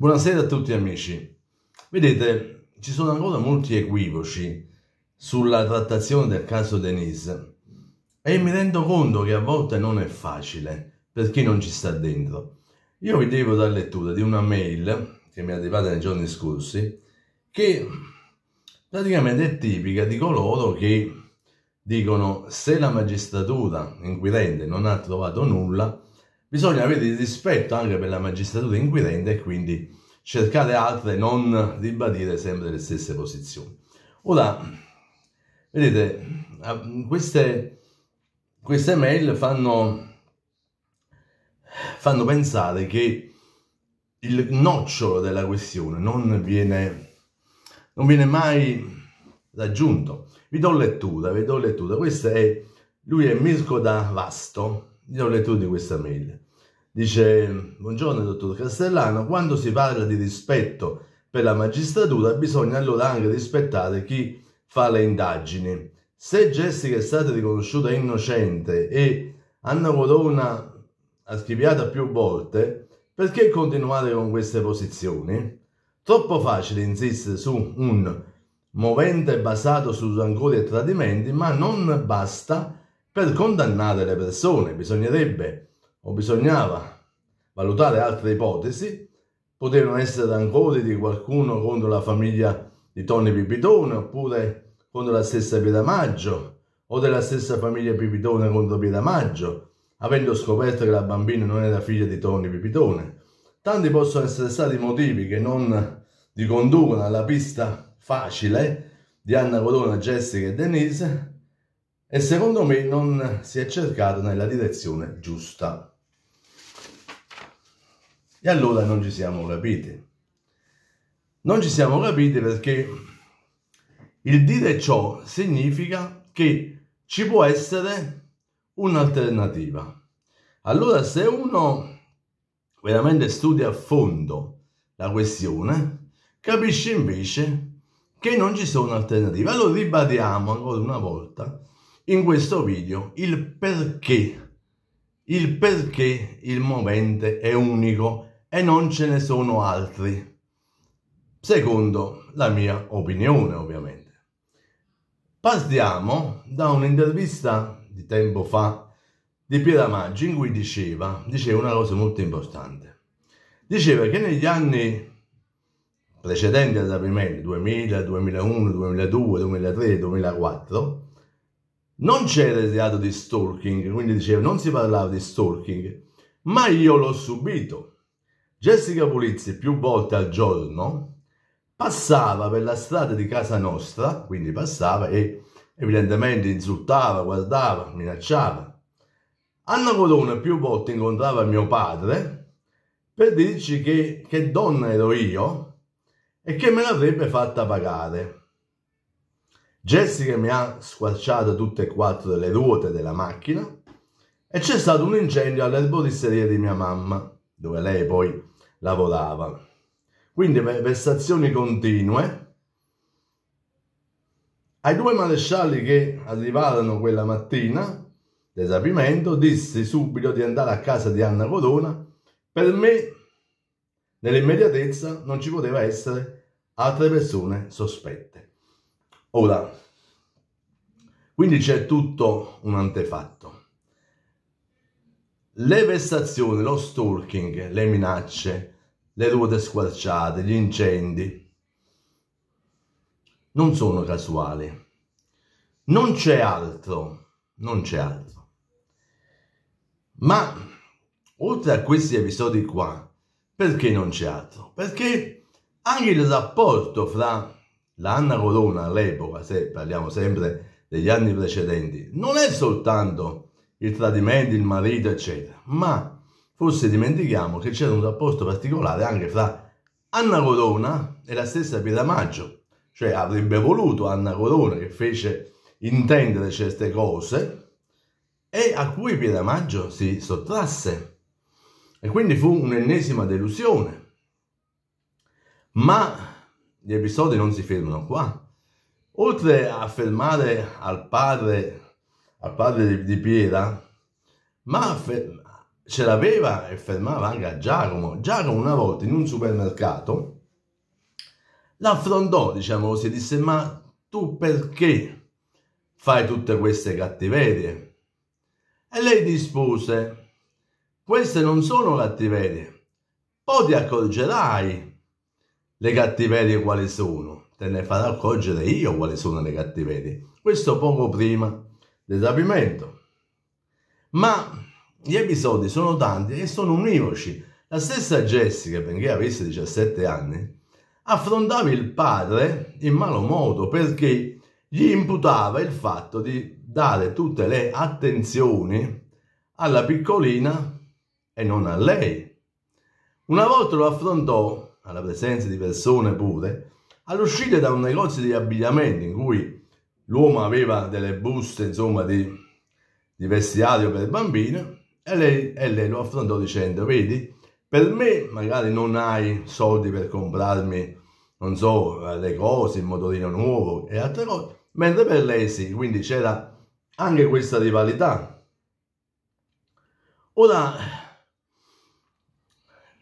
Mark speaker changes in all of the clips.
Speaker 1: Buonasera a tutti amici. Vedete, ci sono ancora molti equivoci sulla trattazione del caso Denise e mi rendo conto che a volte non è facile per chi non ci sta dentro. Io vi devo dare lettura di una mail che mi è arrivata nei giorni scorsi che praticamente è tipica di coloro che dicono se la magistratura inquirente non ha trovato nulla Bisogna avere il rispetto anche per la magistratura inquirente e quindi cercare altre, non ribadire sempre le stesse posizioni. Ora, vedete, queste, queste mail fanno, fanno pensare che il nocciolo della questione non viene, non viene mai raggiunto. Vi do lettura, vi do lettura. Questa è, lui è Mirko da Vasto, vi do lettura di questa mail. Dice, buongiorno dottor Castellano, quando si parla di rispetto per la magistratura bisogna allora anche rispettare chi fa le indagini. Se Jessica è stata riconosciuta innocente e Anna Corona archiviata più volte, perché continuare con queste posizioni? Troppo facile insistere su un movente basato su rancori e tradimenti, ma non basta per condannare le persone. Bisognerebbe o bisognava valutare altre ipotesi, potevano essere rancori di qualcuno contro la famiglia di Tony Pipitone oppure contro la stessa Pietamaggio o della stessa famiglia Pipitone contro Pietamaggio, avendo scoperto che la bambina non era figlia di Tony Pipitone. Tanti possono essere stati i motivi che non ti conducono alla pista facile di Anna Corona, Jessica e Denise, e secondo me non si è cercato nella direzione giusta. E allora non ci siamo capiti. Non ci siamo capiti perché il dire ciò significa che ci può essere un'alternativa. Allora se uno veramente studia a fondo la questione, capisce invece che non ci sono alternative. Allora ribadiamo ancora una volta in questo video il perché, il perché il movente è unico e non ce ne sono altri, secondo la mia opinione ovviamente. Partiamo da un'intervista di tempo fa di Piera Maggi in cui diceva, diceva una cosa molto importante. Diceva che negli anni precedenti al rapimento, 2000, 2001, 2002, 2003, 2004, non c'era il reato di stalking, quindi diceva non si parlava di stalking, ma io l'ho subito. Jessica Pulizzi più volte al giorno passava per la strada di casa nostra, quindi passava e evidentemente insultava, guardava, minacciava. Anna Corona più volte incontrava mio padre per dirci che, che donna ero io e che me l'avrebbe fatta pagare. Jessica mi ha squarciato tutte e quattro le ruote della macchina e c'è stato un incendio all'erboristeria di mia mamma, dove lei poi lavorava. Quindi vessazioni continue. Ai due marescialli che arrivarono quella mattina del rapimento, dissi subito di andare a casa di Anna Corona. Per me, nell'immediatezza, non ci poteva essere altre persone sospette. Ora, quindi c'è tutto un antefatto. Le vessazioni, lo stalking, le minacce, le ruote squarciate, gli incendi, non sono casuali. Non c'è altro, non c'è altro. Ma oltre a questi episodi qua, perché non c'è altro? Perché anche il rapporto fra la Anna Colonna all'epoca, se parliamo sempre degli anni precedenti, non è soltanto il tradimento, il marito, eccetera, ma forse dimentichiamo che c'era un rapporto particolare anche fra Anna Corona e la stessa Maggio, cioè avrebbe voluto Anna Corona che fece intendere certe cose e a cui Maggio si sottrasse. E quindi fu un'ennesima delusione. Ma gli episodi non si fermano qua. Oltre a fermare al padre, al padre di, di Piera, ma fer- ce l'aveva e fermava anche a Giacomo. Giacomo una volta in un supermercato l'affrontò, diciamo così, disse ma tu perché fai tutte queste cattiverie? E lei rispose, queste non sono cattiverie, poi ti accorgerai le cattiverie quali sono. Te ne farò accorgere io quali sono le cattiverie. Questo poco prima del rapimento. Ma gli episodi sono tanti e sono univoci. La stessa Jessica, benché avesse 17 anni, affrontava il padre in malo modo perché gli imputava il fatto di dare tutte le attenzioni alla piccolina e non a lei. Una volta lo affrontò alla presenza di persone pure, all'uscita da un negozio di abbigliamento in cui l'uomo aveva delle buste, insomma, di, di vestiario per bambini e lei, e lei lo affrontò dicendo, vedi, per me magari non hai soldi per comprarmi, non so, le cose, il motorino nuovo e altre cose, mentre per lei sì, quindi c'era anche questa rivalità. Ora,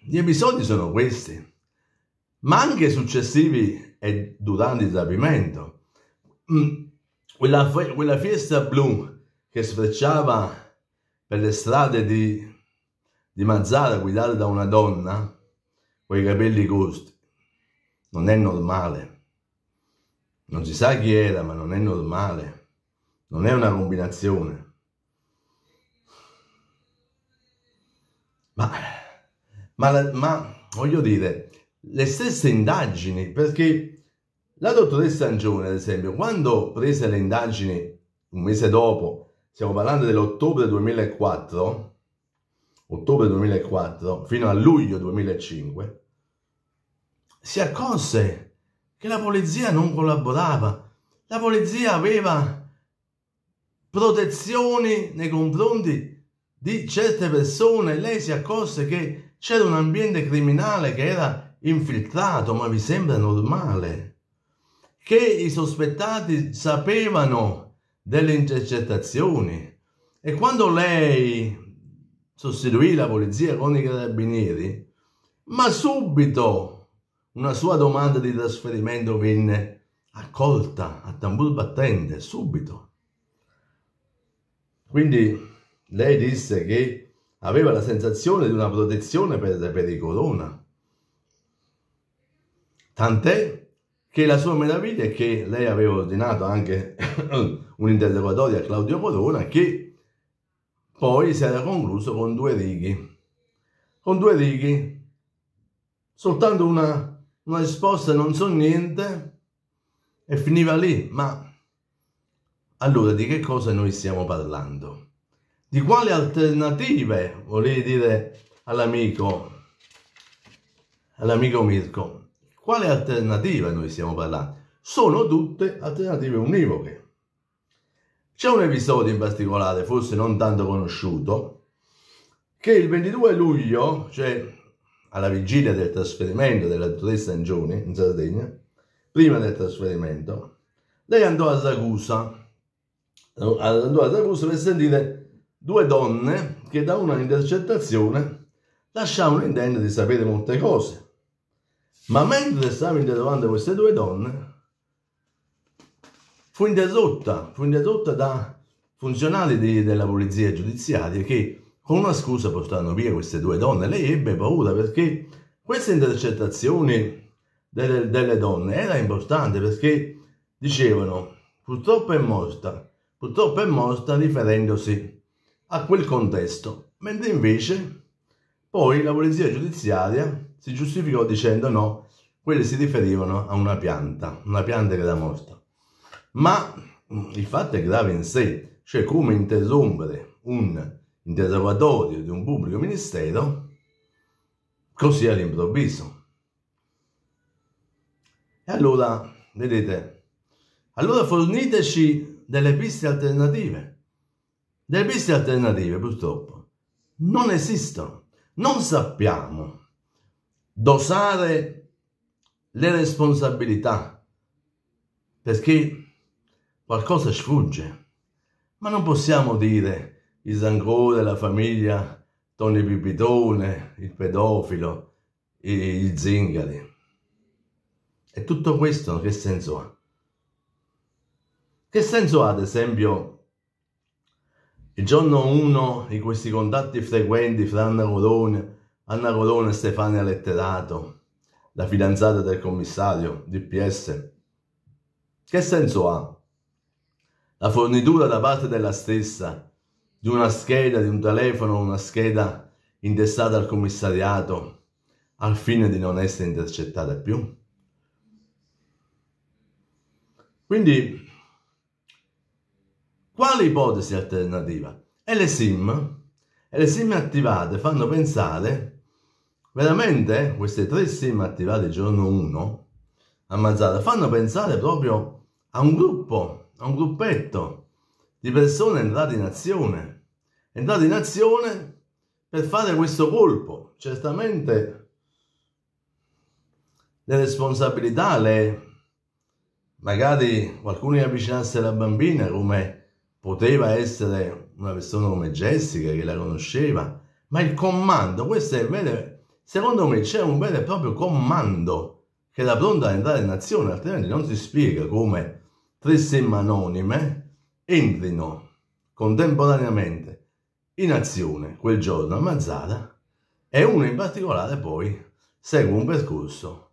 Speaker 1: gli episodi sono questi ma anche successivi e durante il rapimento. Mm, quella, quella fiesta blu che sfrecciava per le strade di, di Mazzara guidata da una donna con capelli corti non è normale. Non si sa chi era, ma non è normale. Non è una combinazione. Ma, ma, ma voglio dire, le stesse indagini, perché la dottoressa Angione, ad esempio, quando prese le indagini un mese dopo, stiamo parlando dell'ottobre 2004, ottobre 2004 fino a luglio 2005, si accorse che la polizia non collaborava, la polizia aveva protezioni nei confronti di certe persone, lei si accorse che c'era un ambiente criminale che era infiltrato, ma vi sembra normale, che i sospettati sapevano delle intercettazioni e quando lei sostituì la polizia con i carabinieri, ma subito una sua domanda di trasferimento venne accolta a tambur battente, subito. Quindi lei disse che aveva la sensazione di una protezione per, per il corona Tant'è che la sua meraviglia è che lei aveva ordinato anche un interrogatorio a Claudio Corona che poi si era concluso con due righe. Con due righe, soltanto una, una risposta non so niente e finiva lì. Ma allora di che cosa noi stiamo parlando? Di quali alternative volevi dire all'amico, all'amico Mirko? Quale alternativa noi stiamo parlando? Sono tutte alternative univoche. C'è un episodio in particolare, forse non tanto conosciuto, che il 22 luglio, cioè alla vigilia del trasferimento della dottoressa Angioni in Sardegna, prima del trasferimento, lei andò a Ragusa, andò a Ragusa per sentire due donne che da una intercettazione lasciavano intendere di sapere molte cose. Ma mentre stavo interrogando queste due donne, fu interrotta, fu interrotta da funzionari di, della polizia giudiziaria che con una scusa portarono via queste due donne. Lei ebbe paura perché questa intercettazione delle, delle donne era importante perché dicevano purtroppo è morta, purtroppo è morta riferendosi a quel contesto, mentre invece poi la polizia giudiziaria si giustificò dicendo no, quelle si riferivano a una pianta, una pianta che era morta. Ma mm, il fatto è grave in sé, cioè come interrompere un interrogatorio di un pubblico ministero così all'improvviso. E allora, vedete, allora forniteci delle piste alternative. Delle piste alternative purtroppo non esistono. Non sappiamo dosare le responsabilità perché qualcosa sfugge. Ma non possiamo dire il Zancore, la famiglia, Tony Pipitone, il pedofilo, i, zingari. E tutto questo che senso ha? Che senso ha, ad esempio, il giorno 1 in questi contatti frequenti fra Anna Corone Anna Colone Stefania Letterato, la fidanzata del commissario, DPS. Che senso ha? La fornitura da parte della stessa, di una scheda, di un telefono, una scheda intestata al commissariato, al fine di non essere intercettata più. Quindi, quale ipotesi alternativa? E le SIM? E le SIM attivate fanno pensare Veramente queste tre sim attivate giorno 1, ammazzate, fanno pensare proprio a un gruppo, a un gruppetto di persone entrate in azione, entrate in azione per fare questo colpo. Certamente le responsabilità, le, magari qualcuno che avvicinasse la bambina come poteva essere una persona come Jessica che la conosceva, ma il comando, questo è vero Secondo me c'è un vero e proprio comando che la pronto ad entrare in azione, altrimenti non si spiega come tre semme anonime entrino contemporaneamente in azione quel giorno a Mazzara e uno in particolare poi segue un percorso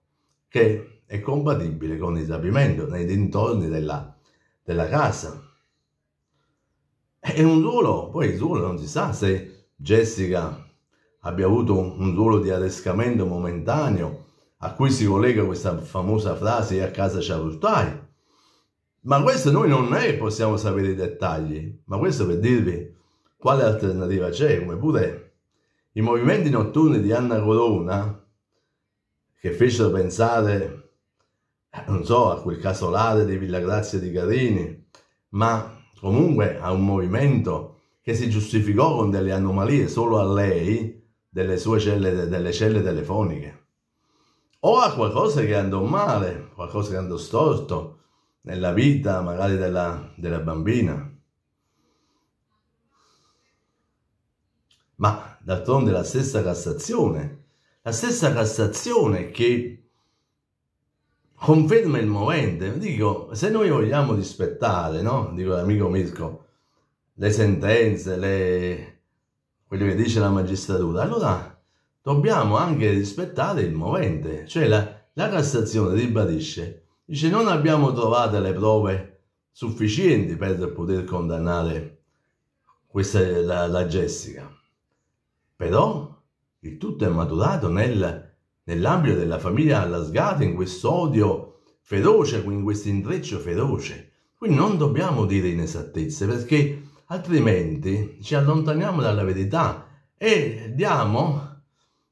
Speaker 1: che è compatibile con il rapimento nei dintorni della, della casa. È un ruolo, poi il ruolo non si sa se Jessica abbia avuto un ruolo di adescamento momentaneo a cui si collega questa famosa frase a casa ci portai. Ma questo noi non è possiamo sapere i dettagli, ma questo per dirvi quale alternativa c'è, come pure i movimenti notturni di Anna Corona che fecero pensare, non so, a quel casolare di Villa Grazia di Carini, ma comunque a un movimento che si giustificò con delle anomalie solo a lei, delle sue celle, delle celle telefoniche, o a qualcosa che andò male, qualcosa che andò storto nella vita magari della, della bambina. Ma d'altronde la stessa Cassazione, la stessa Cassazione che conferma il movente. Dico, se noi vogliamo rispettare, no? Dico l'amico Mirko, le sentenze, le, quello che dice la magistratura, allora dobbiamo anche rispettare il movente. Cioè la, la Cassazione ribadisce, dice non abbiamo trovato le prove sufficienti per poter condannare questa, la, la Jessica. Però il tutto è maturato nel, nell'ambito della famiglia allargata, in questo odio feroce, in questo intreccio feroce. Qui non dobbiamo dire inesattezze perché altrimenti ci allontaniamo dalla verità e diamo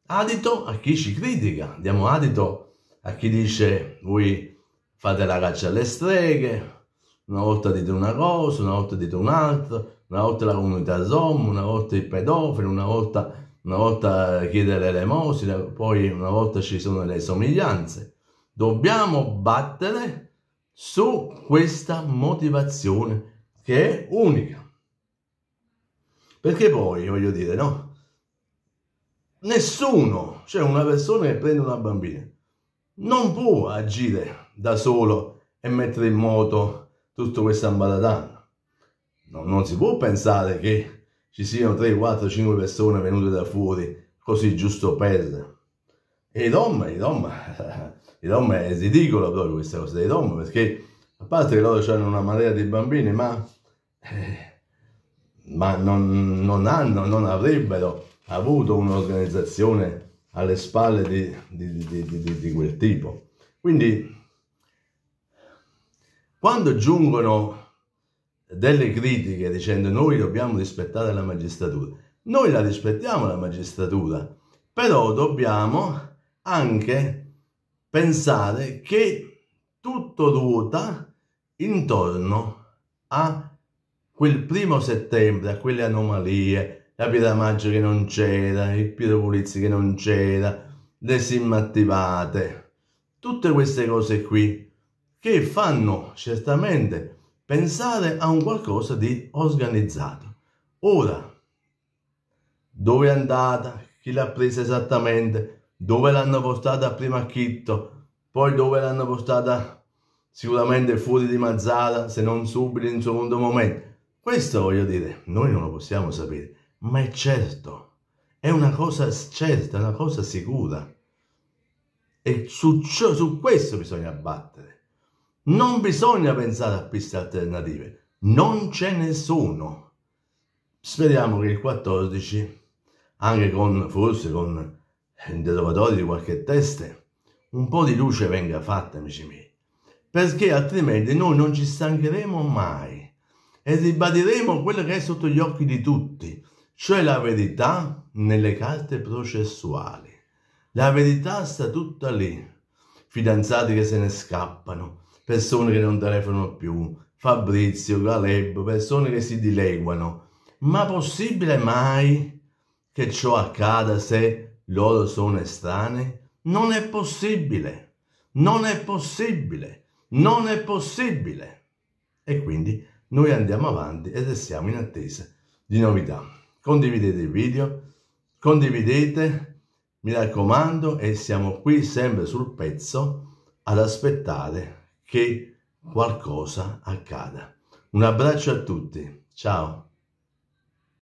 Speaker 1: adito a chi ci critica, diamo adito a chi dice voi fate la caccia alle streghe, una volta dite una cosa, una volta dite un'altra, una volta la comunità ZOM, una volta i pedofili, una volta, una volta chiedere l'elemosina, poi una volta ci sono le somiglianze. Dobbiamo battere su questa motivazione che è unica. Perché poi, voglio dire, no? Nessuno, cioè una persona che prende una bambina, non può agire da solo e mettere in moto tutto questo ambaradano. Non, non si può pensare che ci siano 3, 4, 5 persone venute da fuori così giusto per... E i Rom, i Rom, i Rom è ridicolo proprio questa cosa dei Rom, perché a parte che loro hanno una marea di bambini, ma... Eh, ma non, non, hanno, non avrebbero avuto un'organizzazione alle spalle di, di, di, di, quel tipo. Quindi, quando giungono delle critiche dicendo noi dobbiamo rispettare la magistratura, noi la rispettiamo la magistratura, però dobbiamo anche pensare che tutto ruota intorno a quel primo settembre a quelle anomalie, la Piera Maggio che non c'era, il Piero Pulizzi che non c'era, le sim attivate, tutte queste cose qui che fanno certamente pensare a un qualcosa di organizzato. Ora, dove è andata, chi l'ha presa esattamente, dove l'hanno portata prima a Chitto, poi dove l'hanno portata sicuramente fuori di Mazzara, se non subito in secondo momento. Questo voglio dire, noi non lo possiamo sapere, ma è certo, è una cosa certa, una cosa sicura. E su, ciò, su questo bisogna battere. Non bisogna pensare a piste alternative, non ce ne sono. Speriamo che il 14, anche con forse con interrogatori eh, di qualche teste, un po' di luce venga fatta, amici miei, perché altrimenti noi non ci stancheremo mai e ribadiremo quello che è sotto gli occhi di tutti, cioè la verità nelle carte processuali. La verità sta tutta lì. Fidanzati che se ne scappano, persone che non telefonano più, Fabrizio, Galeb, persone che si dileguano. Ma possibile mai che ciò accada se loro sono estranei? Non è possibile. Non è possibile. Non è possibile. E quindi noi andiamo avanti ed siamo in attesa di novità. Condividete il video, condividete, mi raccomando, e siamo qui sempre sul pezzo ad aspettare che qualcosa accada. Un abbraccio a tutti, ciao!